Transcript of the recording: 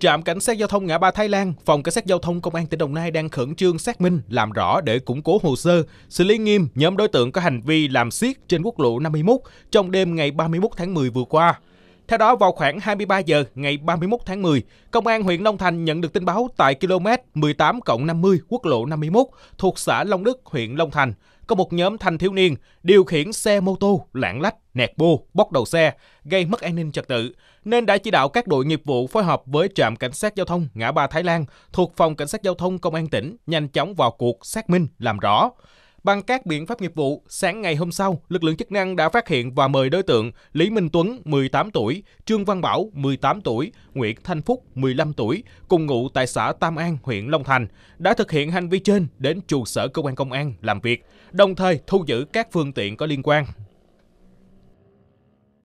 Trạm Cảnh sát Giao thông Ngã Ba Thái Lan, Phòng Cảnh sát Giao thông Công an tỉnh Đồng Nai đang khẩn trương xác minh, làm rõ để củng cố hồ sơ, xử lý nghiêm nhóm đối tượng có hành vi làm siết trên quốc lộ 51 trong đêm ngày 31 tháng 10 vừa qua. Theo đó, vào khoảng 23 giờ ngày 31 tháng 10, Công an huyện Long Thành nhận được tin báo tại km 18 50 quốc lộ 51 thuộc xã Long Đức, huyện Long Thành, có một nhóm thanh thiếu niên điều khiển xe mô tô lạng lách, nẹt bô, bóc đầu xe, gây mất an ninh trật tự, nên đã chỉ đạo các đội nghiệp vụ phối hợp với trạm cảnh sát giao thông ngã ba Thái Lan thuộc phòng cảnh sát giao thông công an tỉnh nhanh chóng vào cuộc xác minh làm rõ. Bằng các biện pháp nghiệp vụ, sáng ngày hôm sau, lực lượng chức năng đã phát hiện và mời đối tượng Lý Minh Tuấn, 18 tuổi, Trương Văn Bảo, 18 tuổi, Nguyễn Thanh Phúc, 15 tuổi, cùng ngụ tại xã Tam An, huyện Long Thành, đã thực hiện hành vi trên đến trụ sở cơ quan công an làm việc, đồng thời thu giữ các phương tiện có liên quan.